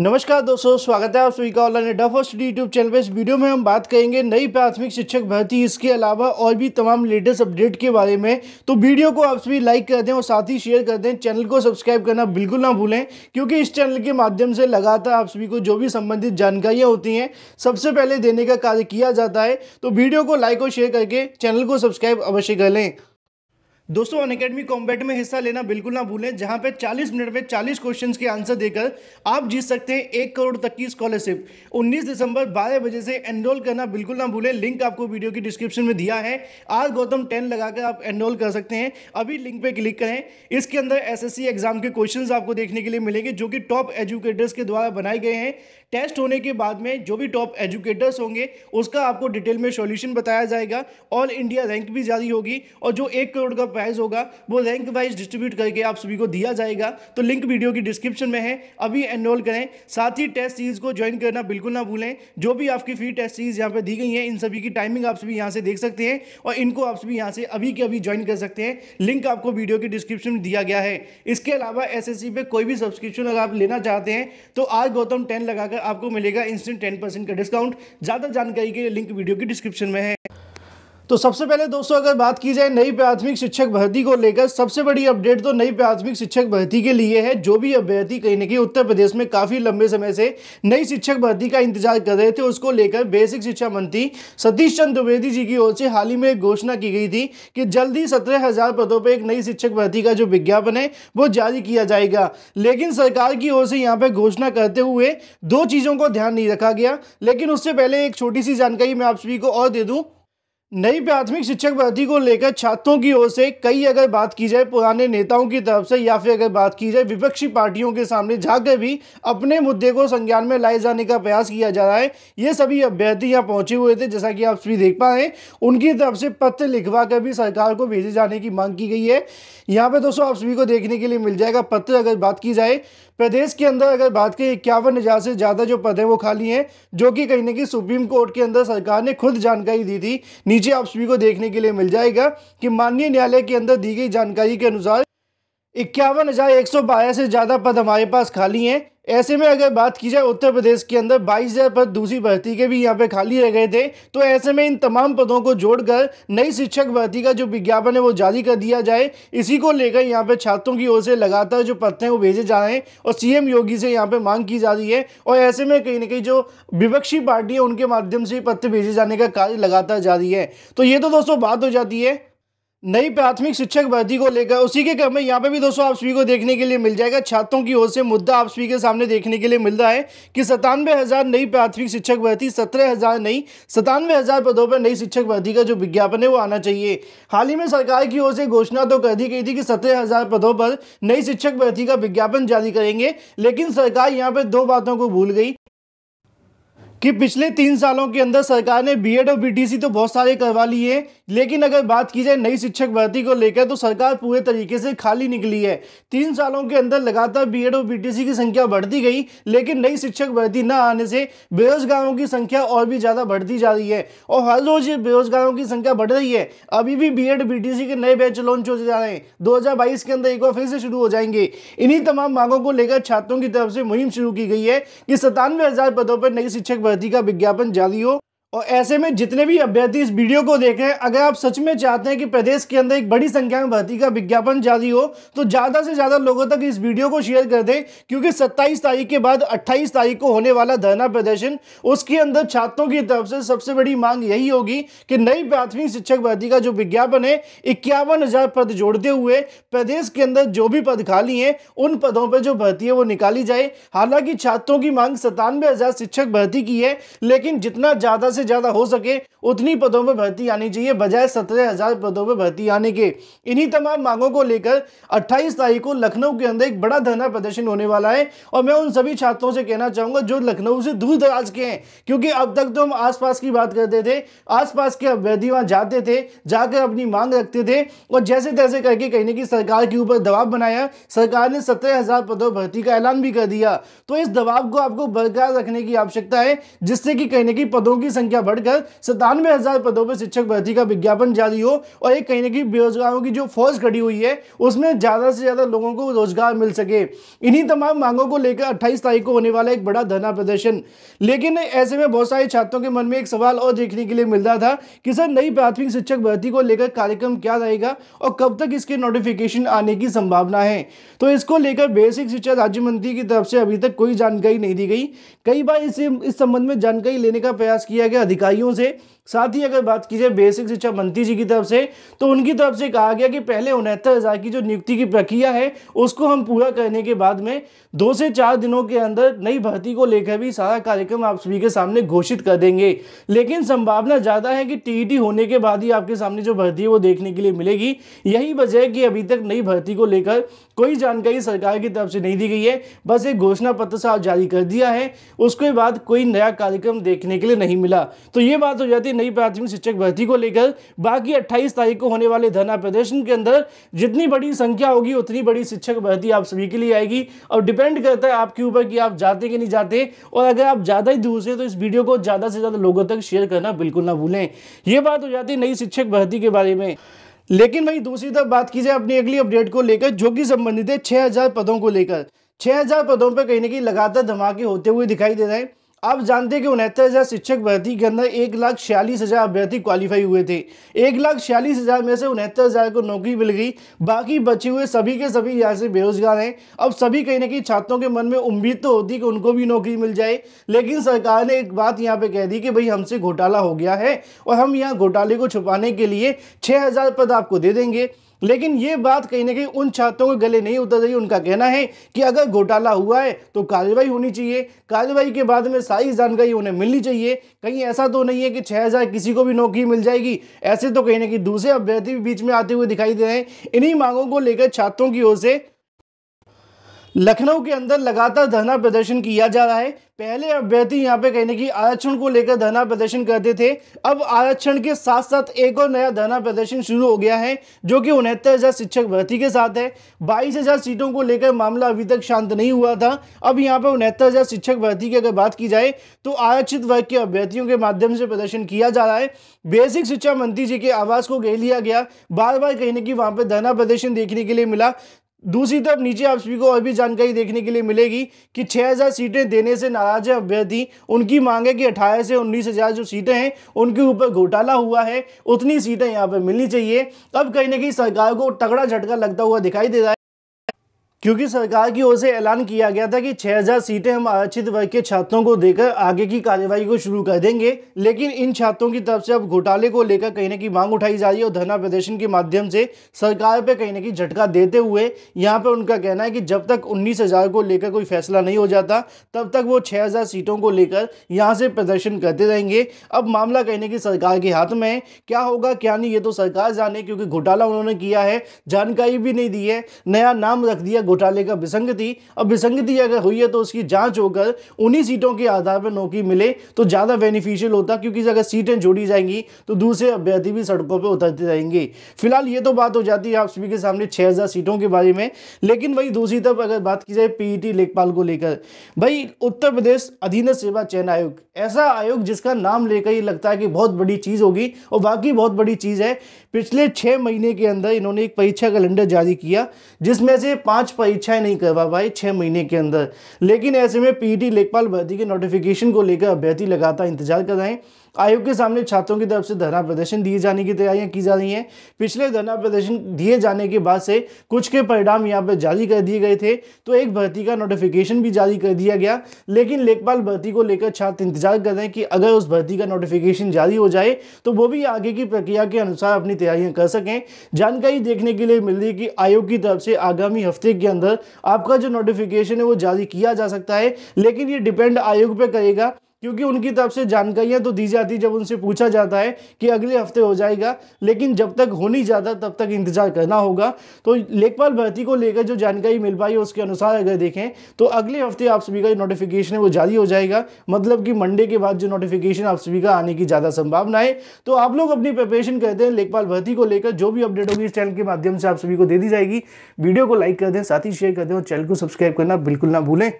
नमस्कार दोस्तों स्वागत है आप सभी का ऑनलाइन अड्डा फॉर स्टडी यूट्यूब चैनल पर इस वीडियो में हम बात करेंगे नई प्राथमिक शिक्षक भर्ती इसके अलावा और भी तमाम लेटेस्ट अपडेट के बारे में तो वीडियो को आप सभी लाइक कर दें और साथ ही शेयर कर दें चैनल को सब्सक्राइब करना बिल्कुल ना भूलें क्योंकि इस चैनल के माध्यम से लगातार आप सभी को जो भी संबंधित जानकारियाँ होती हैं सबसे पहले देने का कार्य किया जाता है तो वीडियो को लाइक और शेयर करके चैनल को सब्सक्राइब अवश्य कर लें दोस्तों अन अकेडमी कॉम्बैट में हिस्सा लेना बिल्कुल ना भूलें जहां पे 40 मिनट में 40 क्वेश्चंस के आंसर देकर आप जीत सकते हैं एक करोड़ तक की स्कॉलरशिप 19 दिसंबर बारह बजे से एनरोल करना बिल्कुल ना भूलें लिंक आपको वीडियो की डिस्क्रिप्शन में दिया है आज गौतम टेन लगाकर आप एनरोल कर सकते हैं अभी लिंक पर क्लिक करें इसके अंदर एस एग्ज़ाम के क्वेश्चन आपको देखने के लिए मिलेंगे जो कि टॉप एजुकेटर्स के द्वारा बनाए गए हैं टेस्ट होने के बाद में जो भी टॉप एजुकेटर्स होंगे उसका आपको डिटेल में सॉल्यूशन बताया जाएगा ऑल इंडिया रैंक भी जारी होगी और जो एक करोड़ का प्राइज़ होगा वो रैंक वाइज डिस्ट्रीब्यूट करके आप सभी को दिया जाएगा तो लिंक वीडियो की डिस्क्रिप्शन में है अभी एनरोल करें साथ ही टेस्ट सीरीज़ को ज्वाइन करना बिल्कुल ना भूलें जो भी आपकी फ्री टेस्ट सीरीज़ यहाँ पर दी गई है इन सभी की टाइमिंग आप सभी यहाँ से देख सकते हैं और इनको आप सभी यहाँ से अभी के अभी ज्वाइन कर सकते हैं लिंक आपको वीडियो की डिस्क्रिप्शन में दिया गया है इसके अलावा एस पे कोई भी सब्सक्रिप्शन अगर आप लेना चाहते हैं तो आज गौतम टेन लगाकर आपको मिलेगा इंस्टेंट टेन परसेंट का डिस्काउंट ज़्यादा जानकारी के लिए लिंक वीडियो की डिस्क्रिप्शन में है तो सबसे पहले दोस्तों अगर बात की जाए नई प्राथमिक शिक्षक भर्ती को लेकर सबसे बड़ी अपडेट तो नई प्राथमिक शिक्षक भर्ती के लिए है जो भी अभ्यर्थी कहीं ना कहीं उत्तर प्रदेश में काफ़ी लंबे समय से नई शिक्षक भर्ती का इंतजार कर रहे थे उसको लेकर बेसिक शिक्षा मंत्री सतीश चंद्र द्विवेदी जी की ओर से हाल ही में एक घोषणा की गई थी कि जल्द ही सत्रह हज़ार पदों पर एक नई शिक्षक भर्ती का जो विज्ञापन है वो जारी किया जाएगा लेकिन सरकार की ओर से यहाँ पर घोषणा करते हुए दो चीज़ों को ध्यान नहीं रखा गया लेकिन उससे पहले एक छोटी सी जानकारी मैं आप सभी को और दे दूँ नई प्राथमिक शिक्षक भर्ती को लेकर छात्रों की ओर से कई अगर बात की जाए पुराने नेताओं की तरफ से या फिर अगर बात की जाए विपक्षी पार्टियों के सामने जाकर भी अपने मुद्दे को संज्ञान में लाए जाने का प्रयास किया जा रहा है ये सभी अभ्यर्थी यहाँ पहुंचे हुए थे जैसा कि आप सभी देख पा रहे हैं उनकी तरफ से पत्र लिखवा कर भी सरकार को भेजे जाने की मांग की गई है यहाँ पर दोस्तों आप सभी को देखने के लिए मिल जाएगा पत्र अगर बात की जाए प्रदेश के अंदर अगर बात करें इक्यावन हज़ार से ज़्यादा जो पद हैं वो खाली हैं जो कि कहीं ना कहीं सुप्रीम कोर्ट के अंदर सरकार ने खुद जानकारी दी थी नीचे आप सभी को देखने के लिए मिल जाएगा कि माननीय न्यायालय के अंदर दी गई जानकारी के अनुसार इक्यावन हज़ार एक सौ बारह से ज़्यादा पद हमारे पास खाली हैं ऐसे में अगर बात की जाए उत्तर प्रदेश के अंदर बाईस हज़ार पद दूसरी भर्ती के भी यहाँ पे खाली रह गए थे तो ऐसे में इन तमाम पदों को जोड़कर नई शिक्षक भर्ती का जो विज्ञापन है वो जारी कर दिया जाए इसी को लेकर यहाँ पे छात्रों की ओर से लगातार जो पत्र हैं वो भेजे जा रहे हैं और सीएम योगी से यहाँ पे मांग की जा रही है और ऐसे में कहीं ना कहीं जो विपक्षी पार्टी है उनके माध्यम से पत्र भेजे जाने का कार्य लगातार जारी है तो ये तो दोस्तों बात हो जाती है नई प्राथमिक शिक्षक भर्ती को लेकर उसी के क्रम में यहाँ पे भी दोस्तों आप सभी को देखने के लिए मिल जाएगा छात्रों की ओर से मुद्दा आप सभी के सामने देखने के लिए मिल रहा है कि सतानवे हज़ार नई प्राथमिक शिक्षक भर्ती सत्रह हज़ार नई सतानवे हज़ार पदों पर नई शिक्षक भर्ती का जो विज्ञापन है वो आना चाहिए हाल ही में सरकार की ओर से घोषणा तो कर दी गई थी कि सत्रह हज़ार पदों पर नई शिक्षक भर्ती का विज्ञापन जारी करेंगे लेकिन सरकार यहाँ पर दो बातों को भूल गई कि पिछले तीन सालों के अंदर सरकार ने बीएड और बीटीसी तो बहुत सारे करवा लिए लेकिन अगर बात की जाए नई शिक्षक भर्ती को लेकर तो सरकार पूरे तरीके से खाली निकली है तीन सालों के अंदर लगातार बीएड और बीटीसी की संख्या बढ़ती गई लेकिन नई शिक्षक भर्ती न आने से बेरोजगारों की संख्या और भी ज़्यादा बढ़ती जा रही है और हर रोज बेरोजगारों की संख्या बढ़ रही है अभी भी बी एड के नए बैच लॉन्च होते जा रहे हैं दो के अंदर एक बार फिर से शुरू हो जाएंगे इन्हीं तमाम मांगों को लेकर छात्रों की तरफ से मुहिम शुरू की गई है कि सतानवे पदों पर नई शिक्षक भर्ती का विज्ञापन जारी हो और ऐसे में जितने भी अभ्यर्थी इस वीडियो को देख रहे हैं अगर आप सच में चाहते हैं कि प्रदेश के अंदर एक बड़ी संख्या में भर्ती का विज्ञापन जारी हो तो ज़्यादा से ज़्यादा लोगों तक इस वीडियो को शेयर कर दें क्योंकि 27 तारीख के बाद 28 तारीख को होने वाला धरना प्रदर्शन उसके अंदर छात्रों की तरफ से सबसे बड़ी मांग यही होगी कि नई प्राथमिक शिक्षक भर्ती का जो विज्ञापन है इक्यावन पद जोड़ते हुए प्रदेश के अंदर जो भी पद खाली हैं उन पदों पर जो भर्ती है वो निकाली जाए हालांकि छात्रों की मांग सतानवे शिक्षक भर्ती की है लेकिन जितना ज़्यादा से ज़्यादा हो सके उतनी पदों पर भर्ती आनी चाहिए बजाय सत्रह हज़ार पदों पर भर्ती आने के इन्हीं तमाम मांगों को लेकर अट्ठाईस तारीख को लखनऊ के अंदर एक बड़ा धरना प्रदर्शन होने वाला है और मैं उन सभी छात्रों से कहना चाहूंगा जो लखनऊ से दूर दराज के हैं क्योंकि अब तक तो हम आसपास की बात करते थे आसपास के अभ्यर्थी वहां जाते थे जाकर अपनी मांग रखते थे और जैसे तैसे करके कहने की सरकार के ऊपर दबाव बनाया सरकार ने सत्रह हज़ार पदों भर्ती का ऐलान भी कर दिया तो इस दबाव को आपको बरकरार रखने की आवश्यकता है जिससे कि कहने की पदों की संख्या संख्या बढ़कर सत्तानवे हज़ार पदों पर शिक्षक भर्ती का विज्ञापन जारी हो और एक कहीं ना कहीं बेरोजगारों की जो फौज खड़ी हुई है उसमें ज़्यादा से ज़्यादा लोगों को रोजगार मिल सके इन्हीं तमाम मांगों को लेकर अट्ठाईस तारीख को होने वाला एक बड़ा धरना प्रदर्शन लेकिन ऐसे में बहुत सारे छात्रों के मन में एक सवाल और देखने के लिए मिल रहा था कि सर नई प्राथमिक शिक्षक भर्ती को लेकर कार्यक्रम क्या रहेगा और कब तक इसके नोटिफिकेशन आने की संभावना है तो इसको लेकर बेसिक शिक्षा राज्य मंत्री की तरफ से अभी तक कोई जानकारी नहीं दी गई कई बार इस संबंध में जानकारी लेने का प्रयास किया गया अधिकारियों से साथ ही अगर बात की जाए बेसिक शिक्षा मंत्री जी की तरफ से तो उनकी तरफ से कहा गया कि पहले उनहत्तर हज़ार की जो नियुक्ति की प्रक्रिया है उसको हम पूरा करने के बाद में दो से चार दिनों के अंदर नई भर्ती को लेकर भी सारा कार्यक्रम आप सभी के सामने घोषित कर देंगे लेकिन संभावना ज़्यादा है कि टीईटी होने के बाद ही आपके सामने जो भर्ती है वो देखने के लिए मिलेगी यही वजह है कि अभी तक नई भर्ती को लेकर कोई जानकारी सरकार की तरफ से नहीं दी गई है बस एक घोषणा पत्र साहब जारी कर दिया है उसके बाद कोई नया कार्यक्रम देखने के लिए नहीं मिला तो ये बात हो जाती है नई प्राथमिक शिक्षक भर्ती को लेकर बाकी अट्ठाईस तारीख को होने वाले धरना प्रदर्शन के अंदर जितनी बड़ी संख्या होगी उतनी बड़ी शिक्षक भर्ती आप सभी के लिए आएगी और डिपेंड करता है आपके ऊपर कि आप जाते कि नहीं जाते और अगर आप ज़्यादा ही दूर से तो इस वीडियो को ज़्यादा से ज़्यादा लोगों तक शेयर करना बिल्कुल ना भूलें ये बात हो जाती है नई शिक्षक भर्ती के बारे में लेकिन भाई दूसरी तरफ बात कीजिए अपनी अगली अपडेट को लेकर जो कि संबंधित है 6000 पदों को लेकर 6000 पदों पर कहीं ना कहीं लगातार धमाके होते हुए दिखाई दे रहे हैं आप जानते कि उनहत्तर हज़ार शिक्षक भर्ती के अंदर एक लाख छियालीस हज़ार अभ्यर्थी क्वालिफाई हुए थे एक लाख छियालीस हज़ार में से उनहत्तर हज़ार को नौकरी मिल गई बाकी बचे हुए सभी के सभी यहाँ से बेरोजगार हैं अब सभी कहीं ना कहीं छात्रों के मन में उम्मीद तो होती कि उनको भी नौकरी मिल जाए लेकिन सरकार ने एक बात यहाँ पर कह दी कि भाई हमसे घोटाला हो गया है और हम यहाँ घोटाले को छुपाने के लिए छः पद आपको दे देंगे लेकिन ये बात कहीं ना कहीं उन छात्रों के गले नहीं उतर रही उनका कहना है कि अगर घोटाला हुआ है तो कार्रवाई होनी चाहिए कार्रवाई के बाद में सारी जानकारी उन्हें मिलनी चाहिए कहीं ऐसा तो नहीं है कि छः किसी को भी नौकरी मिल जाएगी ऐसे तो कहीं ना कहीं दूसरे अभ्यर्थी भी बीच में आते हुए दिखाई दे रहे हैं इन्हीं मांगों को लेकर छात्रों की ओर से लखनऊ के अंदर लगातार धरना प्रदर्शन किया जा रहा है पहले अभ्यर्थी यहाँ पे कहने की आरक्षण को लेकर धरना प्रदर्शन करते थे अब आरक्षण के साथ साथ एक और नया धरना प्रदर्शन शुरू हो गया है जो कि उनहत्तर हज़ार शिक्षक भर्ती के साथ है बाईस हज़ार सीटों को लेकर मामला अभी तक शांत नहीं हुआ था अब यहाँ पर उनहत्तर हज़ार शिक्षक भर्ती की अगर बात की जाए तो आरक्षित वर्ग के अभ्यर्थियों के माध्यम से प्रदर्शन किया जा रहा है बेसिक शिक्षा मंत्री जी के आवास को घेर लिया गया बार बार कहने की वहाँ पर धरना प्रदर्शन देखने के लिए मिला दूसरी तरफ नीचे आप सभी को और भी जानकारी देखने के लिए मिलेगी कि 6000 सीटें देने से नाराज है अभ्यर्थी उनकी मांग है कि 18 से 19000 जो सीटें हैं उनके ऊपर घोटाला हुआ है उतनी सीटें यहाँ पर मिलनी चाहिए अब कहीं ना कहीं सरकार को तगड़ा झटका लगता हुआ दिखाई दे रहा है क्योंकि सरकार की ओर से ऐलान किया गया था कि 6000 सीटें हम आरक्षित वर्ग के छात्रों को देकर आगे की कार्यवाही को शुरू कर देंगे लेकिन इन छात्रों की तरफ से अब घोटाले को लेकर कहीं ना कहीं मांग उठाई जा रही है और धरना प्रदर्शन के माध्यम से सरकार पर कहीं ना कहीं झटका देते हुए यहाँ पर उनका कहना है कि जब तक उन्नीस को लेकर कोई फैसला नहीं हो जाता तब तक वो छः सीटों को लेकर यहाँ से प्रदर्शन करते रहेंगे अब मामला कहने की सरकार के हाथ में है क्या होगा क्या नहीं ये तो सरकार जाने क्योंकि घोटाला उन्होंने किया है जानकारी भी नहीं दी है नया नाम रख दिया घोटाले का विसंगति अब विसंगति अगर हुई है तो उसकी जांच होकर उन्हीं सीटों के आधार पर नौकरी मिले तो ज़्यादा बेनिफिशियल होता क्योंकि अगर सीटें जोड़ी जाएंगी तो दूसरे अभ्यर्थी भी सड़कों पर उतरते जाएंगे फिलहाल ये तो बात हो जाती है आप सभी के सामने छः सीटों के बारे में लेकिन वही दूसरी तरफ अगर बात की जाए पीईटी लेखपाल को लेकर भाई उत्तर प्रदेश अधीन सेवा चयन आयोग ऐसा आयोग जिसका नाम लेकर ही लगता है कि बहुत बड़ी चीज़ होगी और बाकी बहुत बड़ी चीज़ है पिछले छः महीने के अंदर इन्होंने एक परीक्षा कैलेंडर जारी किया जिसमें से पाँच परीक्षाएं नहीं करवा पाई छः महीने के अंदर लेकिन ऐसे में पीटी लेखपाल भर्ती के नोटिफिकेशन को लेकर अभ्यर्थी लगातार इंतजार कर रहे हैं आयोग के सामने छात्रों की तरफ से धरना प्रदर्शन दिए जाने की तैयारियां की जा रही हैं पिछले धरना प्रदर्शन दिए जाने के बाद से कुछ के परिणाम यहाँ पर जारी कर दिए गए थे तो एक भर्ती का नोटिफिकेशन भी जारी कर दिया गया लेकिन लेखपाल भर्ती को लेकर छात्र इंतजार कर रहे हैं कि अगर उस भर्ती का नोटिफिकेशन जारी हो जाए तो वो भी आगे की प्रक्रिया के अनुसार अपनी तैयारियां कर सकें जानकारी देखने के लिए मिल रही कि आयोग की तरफ से आगामी हफ्ते के अंदर आपका जो नोटिफिकेशन है वो जारी किया जा सकता है लेकिन ये डिपेंड आयोग पर करेगा क्योंकि उनकी तरफ से जानकारियाँ तो दी जाती जब उनसे पूछा जाता है कि अगले हफ्ते हो जाएगा लेकिन जब तक हो नहीं जाता तब तक इंतजार करना होगा तो लेखपाल भर्ती को लेकर जो जानकारी मिल पाई है उसके अनुसार अगर देखें तो अगले हफ्ते आप सभी का जो नोटिफिकेशन है वो जारी हो जाएगा मतलब कि मंडे के बाद जो नोटिफिकेशन आप सभी का आने की ज़्यादा संभावना है तो आप लोग अपनी प्रिपरेशन करते हैं लेखपाल भर्ती को लेकर जो भी अपडेट होगी इस चैनल के माध्यम से आप सभी को दे दी जाएगी वीडियो को लाइक कर दें साथ ही शेयर कर दें और चैनल को सब्सक्राइब करना बिल्कुल ना भूलें